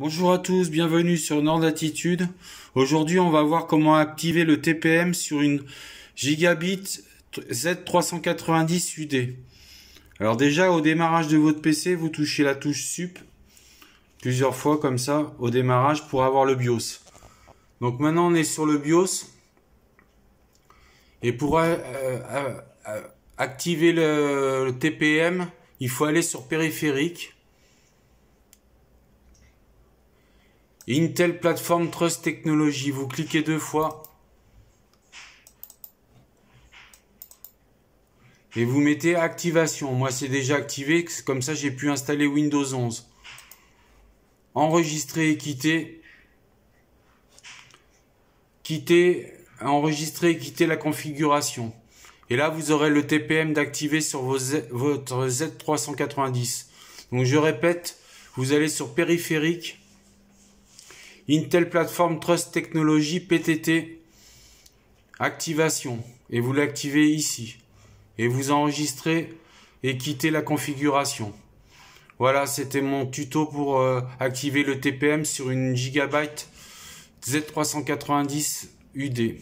Bonjour à tous, bienvenue sur Nord Attitude. Aujourd'hui, on va voir comment activer le TPM sur une Gigabit Z390 UD. Alors déjà, au démarrage de votre PC, vous touchez la touche SUP plusieurs fois comme ça au démarrage pour avoir le BIOS. Donc maintenant, on est sur le BIOS. Et pour euh, euh, euh, activer le, le TPM, il faut aller sur périphérique Intel Platform Trust Technology, vous cliquez deux fois. Et vous mettez activation. Moi, c'est déjà activé. Comme ça, j'ai pu installer Windows 11. Enregistrer et quitter. Quitter, enregistrer et quitter la configuration. Et là, vous aurez le TPM d'activer sur votre Z390. Donc, je répète, vous allez sur périphérique, Intel Platform Trust Technology PTT activation et vous l'activez ici et vous enregistrez et quittez la configuration. Voilà, c'était mon tuto pour euh, activer le TPM sur une Gigabyte Z390 UD.